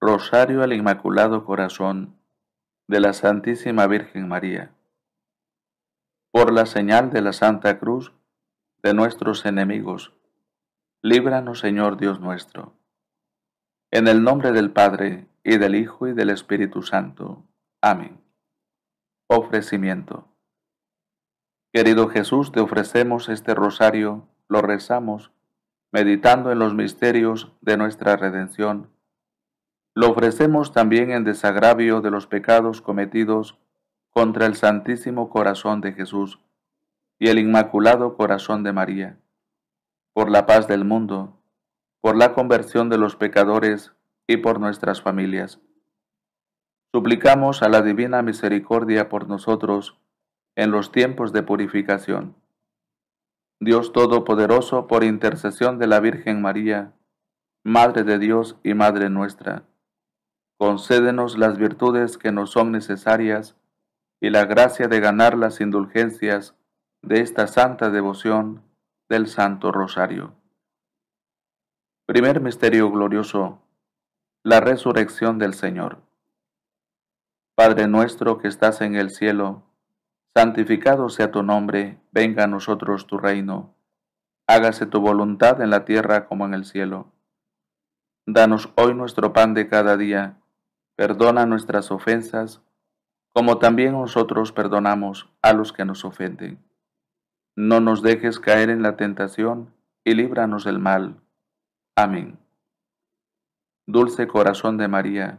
Rosario al Inmaculado Corazón de la Santísima Virgen María. Por la señal de la Santa Cruz de nuestros enemigos, líbranos Señor Dios nuestro. En el nombre del Padre, y del Hijo, y del Espíritu Santo. Amén. Ofrecimiento. Querido Jesús, te ofrecemos este rosario, lo rezamos, meditando en los misterios de nuestra redención lo ofrecemos también en desagravio de los pecados cometidos contra el Santísimo Corazón de Jesús y el Inmaculado Corazón de María, por la paz del mundo, por la conversión de los pecadores y por nuestras familias. Suplicamos a la divina misericordia por nosotros en los tiempos de purificación. Dios Todopoderoso, por intercesión de la Virgen María, Madre de Dios y Madre nuestra, concédenos las virtudes que nos son necesarias y la gracia de ganar las indulgencias de esta santa devoción del Santo Rosario. Primer Misterio Glorioso. La Resurrección del Señor. Padre nuestro que estás en el cielo, santificado sea tu nombre, venga a nosotros tu reino, hágase tu voluntad en la tierra como en el cielo. Danos hoy nuestro pan de cada día Perdona nuestras ofensas, como también nosotros perdonamos a los que nos ofenden. No nos dejes caer en la tentación y líbranos del mal. Amén. Dulce corazón de María,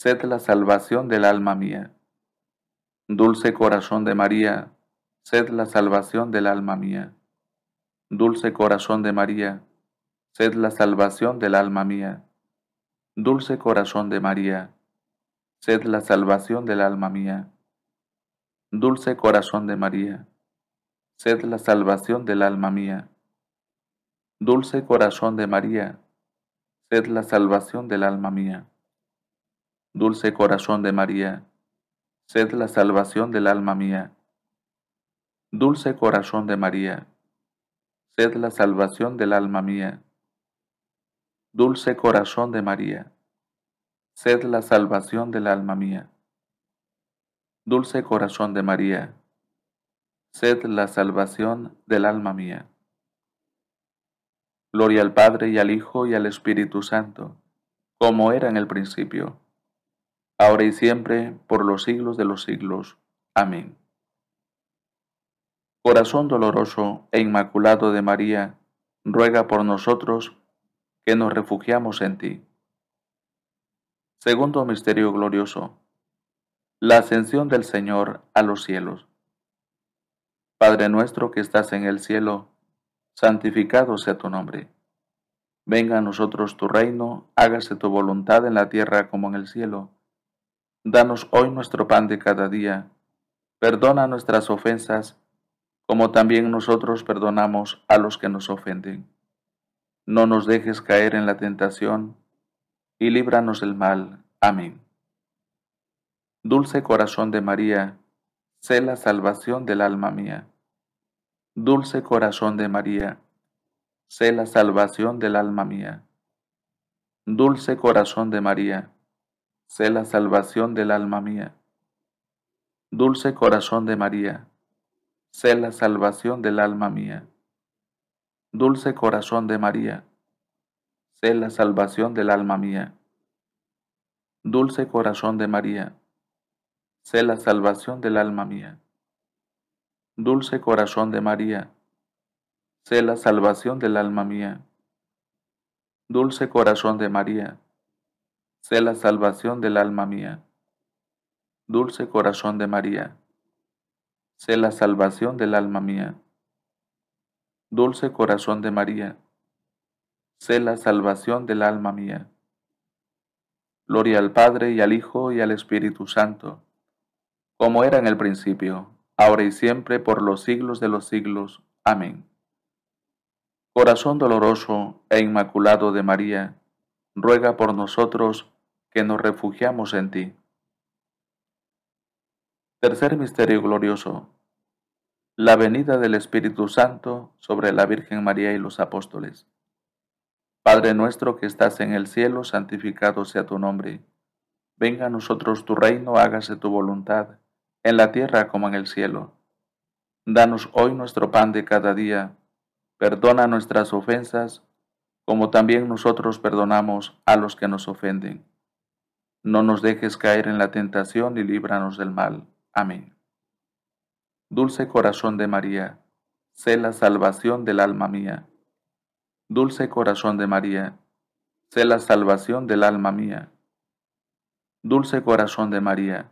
sed la salvación del alma mía. Dulce corazón de María, sed la salvación del alma mía. Dulce corazón de María, sed la salvación del alma mía. Dulce corazón de María, sed la salvación del alma mía. Dulce corazón de María, sed la salvación del alma mía. Dulce corazón de María, sed la salvación del alma mía. Dulce corazón de María, sed la salvación del alma mía. Dulce corazón de María, sed la salvación del alma mía. Dulce corazón de María, sed la salvación del alma mía. Dulce corazón de María, sed la salvación del alma mía. Gloria al Padre y al Hijo y al Espíritu Santo, como era en el principio, ahora y siempre, por los siglos de los siglos. Amén. Corazón doloroso e inmaculado de María, ruega por nosotros que nos refugiamos en ti. Segundo misterio glorioso, la ascensión del Señor a los cielos. Padre nuestro que estás en el cielo, santificado sea tu nombre. Venga a nosotros tu reino, hágase tu voluntad en la tierra como en el cielo. Danos hoy nuestro pan de cada día. Perdona nuestras ofensas, como también nosotros perdonamos a los que nos ofenden no nos dejes caer en la tentación, y líbranos del mal. Amén. Dulce corazón de María, sé la salvación del alma mía. Dulce corazón de María, sé la salvación del alma mía. Dulce corazón de María, sé la salvación del alma mía. Dulce corazón de María, sé la salvación del alma mía. Dulce corazón de María, sé la salvación del alma mía. Dulce corazón de María, sé la salvación del alma mía. Dulce corazón de María, sé la salvación del alma mía. Dulce corazón de María, sé la salvación del alma mía. Dulce corazón de María, sé la salvación del alma mía. Dulce corazón de María, sé la salvación del alma mía. Gloria al Padre y al Hijo y al Espíritu Santo, como era en el principio, ahora y siempre, por los siglos de los siglos. Amén. Corazón doloroso e inmaculado de María, ruega por nosotros que nos refugiamos en ti. Tercer misterio glorioso la venida del Espíritu Santo sobre la Virgen María y los apóstoles. Padre nuestro que estás en el cielo, santificado sea tu nombre. Venga a nosotros tu reino, hágase tu voluntad, en la tierra como en el cielo. Danos hoy nuestro pan de cada día. Perdona nuestras ofensas, como también nosotros perdonamos a los que nos ofenden. No nos dejes caer en la tentación y líbranos del mal. Amén. Dulce corazón de María, sé la salvación del alma mía. Dulce corazón de María, sé la salvación del alma mía. Dulce corazón de María,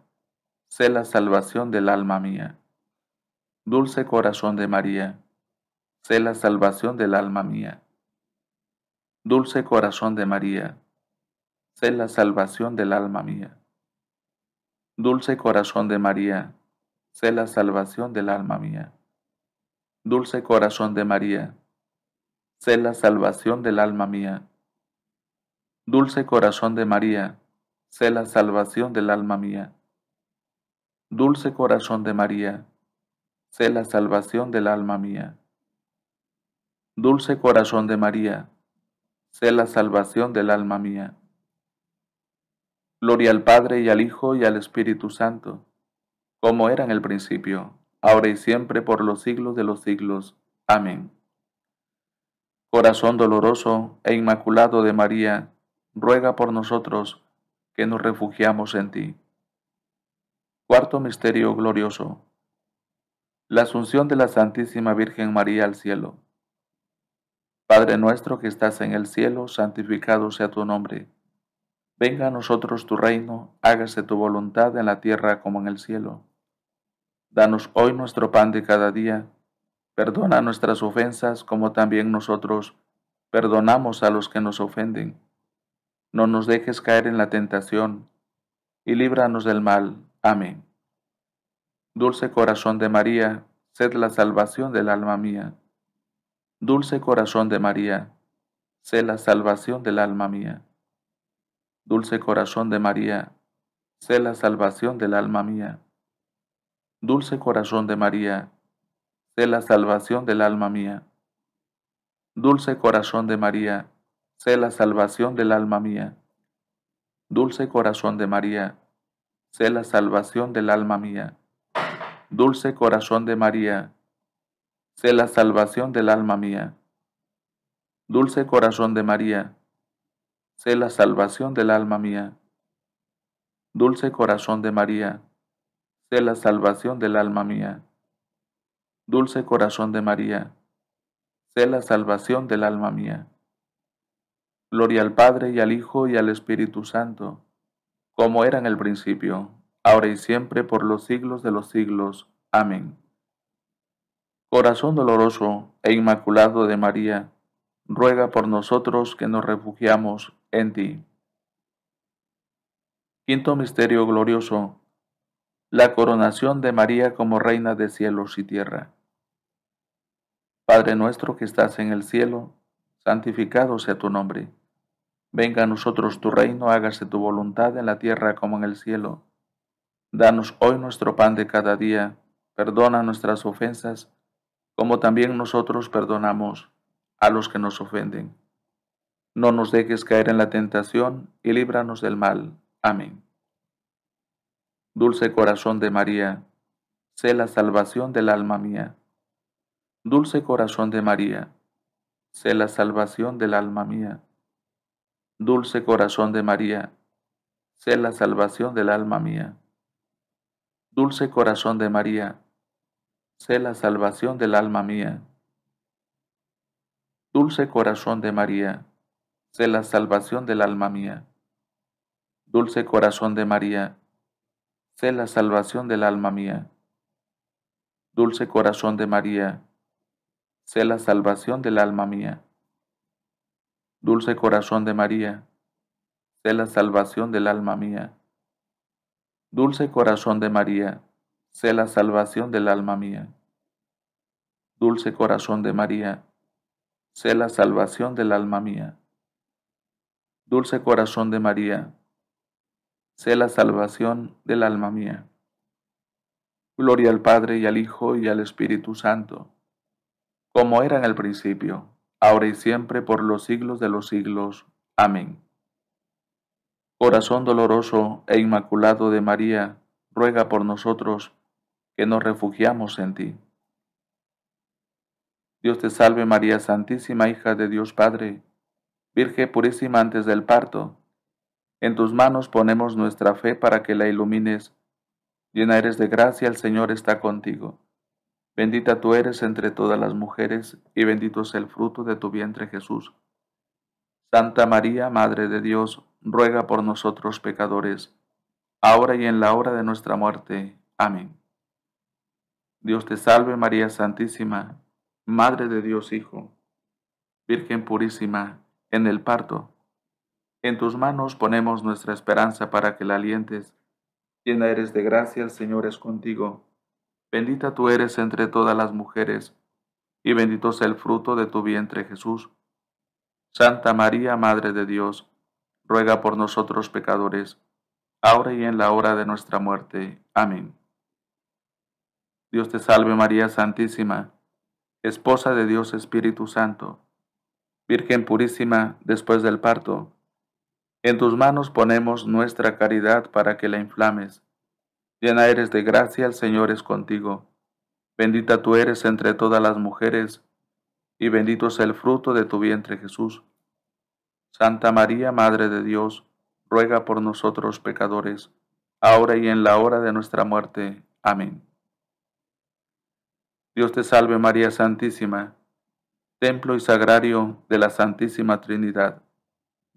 sé la salvación del alma mía. Dulce corazón de María, sé la salvación del alma mía. Dulce corazón de María, sé la salvación del alma mía. Dulce corazón de María, sé la salvación del alma mía. Dulce corazón de María, sé la salvación del alma mía. Dulce corazón de María, sé la salvación del alma mía. Dulce corazón de María, sé la salvación del alma mía. Dulce corazón de María, sé la salvación del alma mía. Gloria al Padre y al Hijo y al Espíritu Santo como era en el principio, ahora y siempre, por los siglos de los siglos. Amén. Corazón doloroso e inmaculado de María, ruega por nosotros que nos refugiamos en ti. Cuarto Misterio Glorioso. La Asunción de la Santísima Virgen María al cielo. Padre nuestro que estás en el cielo, santificado sea tu nombre. Venga a nosotros tu reino, hágase tu voluntad en la tierra como en el cielo. Danos hoy nuestro pan de cada día. Perdona nuestras ofensas como también nosotros perdonamos a los que nos ofenden. No nos dejes caer en la tentación y líbranos del mal. Amén. Dulce corazón de María, sed la salvación del alma mía. Dulce corazón de María, sé la salvación del alma mía. Dulce corazón de María, sé la salvación del alma mía. Dulce corazón de María, sé la salvación del alma mía. Dulce corazón de María, sé la salvación del alma mía. Dulce corazón de María, sé la salvación del alma mía. Dulce corazón de María, sé la salvación del alma mía. Dulce corazón de María, sé la salvación del alma mía. Dulce corazón de María, sé la salvación del alma mía. Dulce corazón de María, sé la salvación del alma mía. Gloria al Padre y al Hijo y al Espíritu Santo, como era en el principio, ahora y siempre, por los siglos de los siglos. Amén. Corazón doloroso e inmaculado de María, ruega por nosotros que nos refugiamos en ti. Quinto misterio glorioso la coronación de María como Reina de cielos y tierra. Padre nuestro que estás en el cielo, santificado sea tu nombre. Venga a nosotros tu reino, hágase tu voluntad en la tierra como en el cielo. Danos hoy nuestro pan de cada día, perdona nuestras ofensas, como también nosotros perdonamos a los que nos ofenden. No nos dejes caer en la tentación y líbranos del mal. Amén. Dulce corazón de María, sé la salvación del alma mía. Dulce corazón de María, sé la salvación del alma mía. Dulce corazón de María, sé la salvación del alma mía. Dulce corazón de María, sé la salvación del alma mía. Dulce corazón de María, sé la salvación del alma mía. Dulce corazón de María, sé la salvación del alma mía. Dulce corazón de María, sé la salvación del alma mía. Dulce corazón de María, sé la salvación del alma mía. Dulce corazón de María, sé la salvación del alma mía. Dulce corazón de María, sé la salvación del alma mía. Dulce corazón de María, sé la salvación del alma mía. Gloria al Padre y al Hijo y al Espíritu Santo, como era en el principio, ahora y siempre, por los siglos de los siglos. Amén. Corazón doloroso e inmaculado de María, ruega por nosotros, que nos refugiamos en ti. Dios te salve María Santísima, hija de Dios Padre, Virgen purísima antes del parto, en tus manos ponemos nuestra fe para que la ilumines. Llena eres de gracia, el Señor está contigo. Bendita tú eres entre todas las mujeres, y bendito es el fruto de tu vientre Jesús. Santa María, Madre de Dios, ruega por nosotros pecadores, ahora y en la hora de nuestra muerte. Amén. Dios te salve María Santísima, Madre de Dios Hijo, Virgen purísima, en el parto en tus manos ponemos nuestra esperanza para que la alientes. Llena eres de gracia, el Señor es contigo. Bendita tú eres entre todas las mujeres, y bendito sea el fruto de tu vientre Jesús. Santa María, Madre de Dios, ruega por nosotros pecadores, ahora y en la hora de nuestra muerte. Amén. Dios te salve María Santísima, esposa de Dios Espíritu Santo, Virgen purísima después del parto en tus manos ponemos nuestra caridad para que la inflames. Llena eres de gracia, el Señor es contigo. Bendita tú eres entre todas las mujeres, y bendito es el fruto de tu vientre Jesús. Santa María, Madre de Dios, ruega por nosotros pecadores, ahora y en la hora de nuestra muerte. Amén. Dios te salve María Santísima, templo y sagrario de la Santísima Trinidad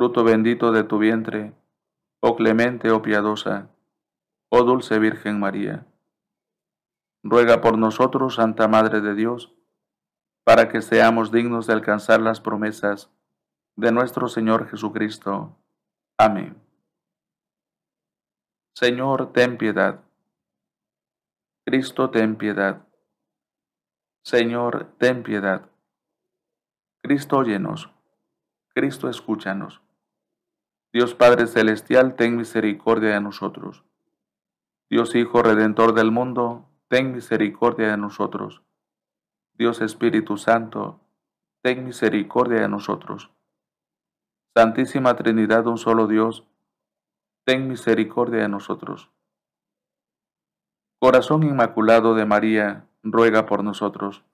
fruto bendito de tu vientre, oh clemente, oh piadosa, oh dulce Virgen María. Ruega por nosotros, Santa Madre de Dios, para que seamos dignos de alcanzar las promesas de nuestro Señor Jesucristo. Amén. Señor, ten piedad. Cristo, ten piedad. Señor, ten piedad. Cristo, óyenos. Cristo, escúchanos. Dios Padre Celestial, ten misericordia de nosotros. Dios Hijo Redentor del mundo, ten misericordia de nosotros. Dios Espíritu Santo, ten misericordia de nosotros. Santísima Trinidad, un solo Dios, ten misericordia de nosotros. Corazón Inmaculado de María, ruega por nosotros.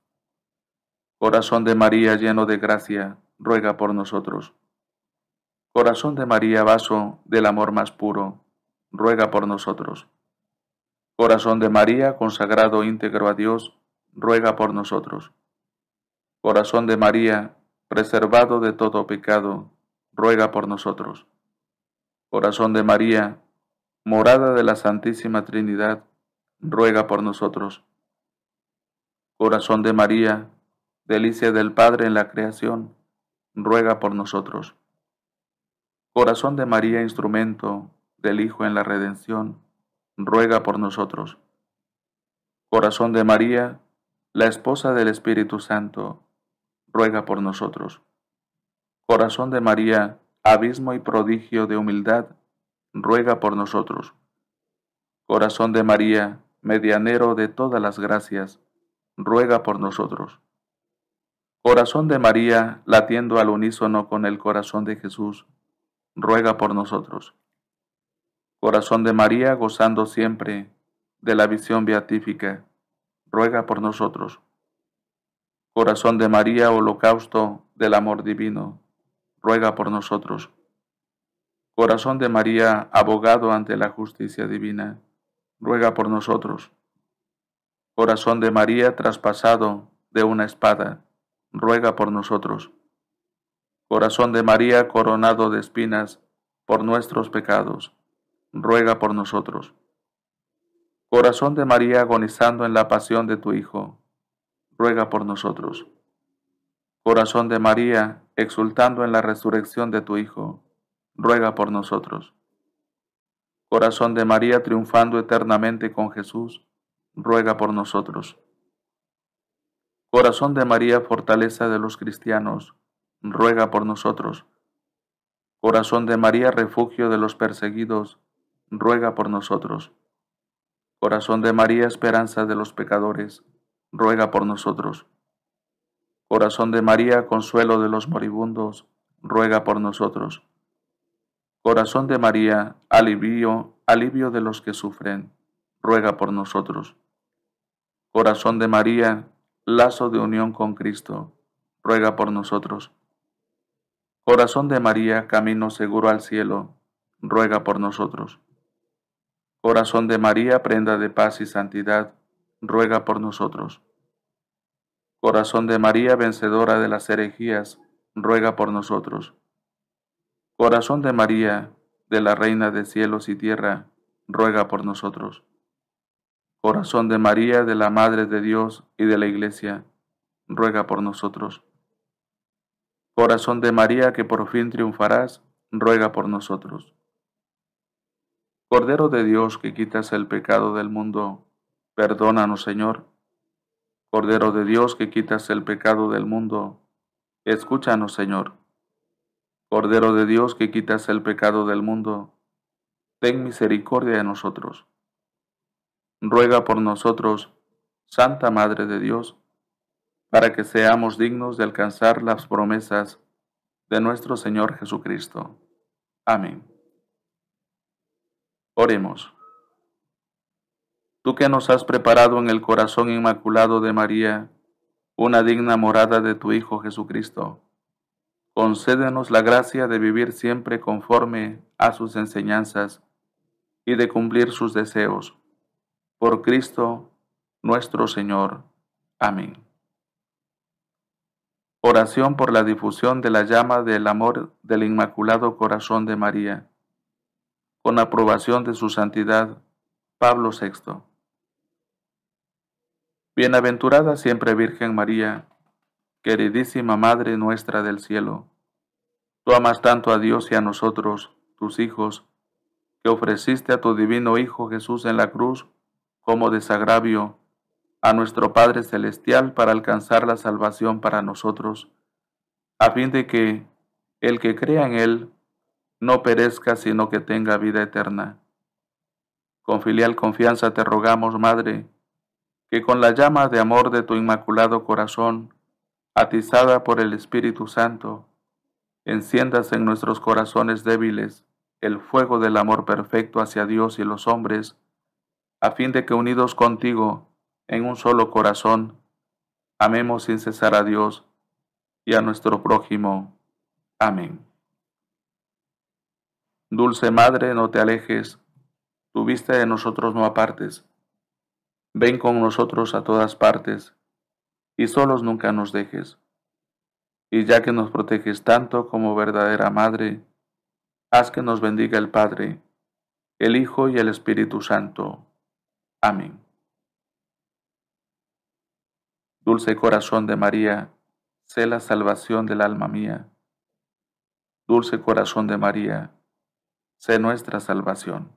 Corazón de María lleno de gracia, ruega por nosotros. Corazón de María, vaso del amor más puro, ruega por nosotros. Corazón de María, consagrado íntegro a Dios, ruega por nosotros. Corazón de María, preservado de todo pecado, ruega por nosotros. Corazón de María, morada de la Santísima Trinidad, ruega por nosotros. Corazón de María, delicia del Padre en la creación, ruega por nosotros. Corazón de María, instrumento del Hijo en la redención, ruega por nosotros. Corazón de María, la esposa del Espíritu Santo, ruega por nosotros. Corazón de María, abismo y prodigio de humildad, ruega por nosotros. Corazón de María, medianero de todas las gracias, ruega por nosotros. Corazón de María, latiendo al unísono con el corazón de Jesús, ruega por nosotros. Corazón de María, gozando siempre de la visión beatífica, ruega por nosotros. Corazón de María, holocausto del amor divino, ruega por nosotros. Corazón de María, abogado ante la justicia divina, ruega por nosotros. Corazón de María, traspasado de una espada, ruega por nosotros. Corazón de María coronado de espinas por nuestros pecados, ruega por nosotros. Corazón de María agonizando en la pasión de tu Hijo, ruega por nosotros. Corazón de María exultando en la resurrección de tu Hijo, ruega por nosotros. Corazón de María triunfando eternamente con Jesús, ruega por nosotros. Corazón de María, fortaleza de los cristianos, ruega por nosotros. Corazón de María, refugio de los perseguidos, ruega por nosotros. Corazón de María, esperanza de los pecadores, ruega por nosotros. Corazón de María, consuelo de los moribundos, ruega por nosotros. Corazón de María, alivio, alivio de los que sufren, ruega por nosotros. Corazón de María, lazo de unión con Cristo, ruega por nosotros. Corazón de María, camino seguro al cielo, ruega por nosotros. Corazón de María, prenda de paz y santidad, ruega por nosotros. Corazón de María, vencedora de las herejías, ruega por nosotros. Corazón de María, de la Reina de cielos y tierra, ruega por nosotros. Corazón de María, de la Madre de Dios y de la Iglesia, ruega por nosotros. Corazón de María, que por fin triunfarás, ruega por nosotros. Cordero de Dios, que quitas el pecado del mundo, perdónanos, Señor. Cordero de Dios, que quitas el pecado del mundo, escúchanos, Señor. Cordero de Dios, que quitas el pecado del mundo, ten misericordia de nosotros. Ruega por nosotros, Santa Madre de Dios, para que seamos dignos de alcanzar las promesas de nuestro Señor Jesucristo. Amén. Oremos. Tú que nos has preparado en el corazón inmaculado de María, una digna morada de tu Hijo Jesucristo, concédenos la gracia de vivir siempre conforme a sus enseñanzas y de cumplir sus deseos. Por Cristo nuestro Señor. Amén. Oración por la difusión de la llama del amor del Inmaculado Corazón de María. Con aprobación de su santidad, Pablo VI. Bienaventurada siempre Virgen María, queridísima Madre nuestra del cielo. Tú amas tanto a Dios y a nosotros, tus hijos, que ofreciste a tu divino Hijo Jesús en la cruz como desagravio a nuestro Padre Celestial para alcanzar la salvación para nosotros, a fin de que el que crea en Él no perezca, sino que tenga vida eterna. Con filial confianza te rogamos, Madre, que con la llama de amor de tu inmaculado corazón, atizada por el Espíritu Santo, enciendas en nuestros corazones débiles el fuego del amor perfecto hacia Dios y los hombres, a fin de que unidos contigo en un solo corazón, amemos sin cesar a Dios y a nuestro prójimo. Amén. Dulce Madre, no te alejes, tu vista de nosotros no apartes. Ven con nosotros a todas partes, y solos nunca nos dejes. Y ya que nos proteges tanto como verdadera Madre, haz que nos bendiga el Padre, el Hijo y el Espíritu Santo. Amén. Dulce corazón de María, sé la salvación del alma mía. Dulce corazón de María, sé nuestra salvación.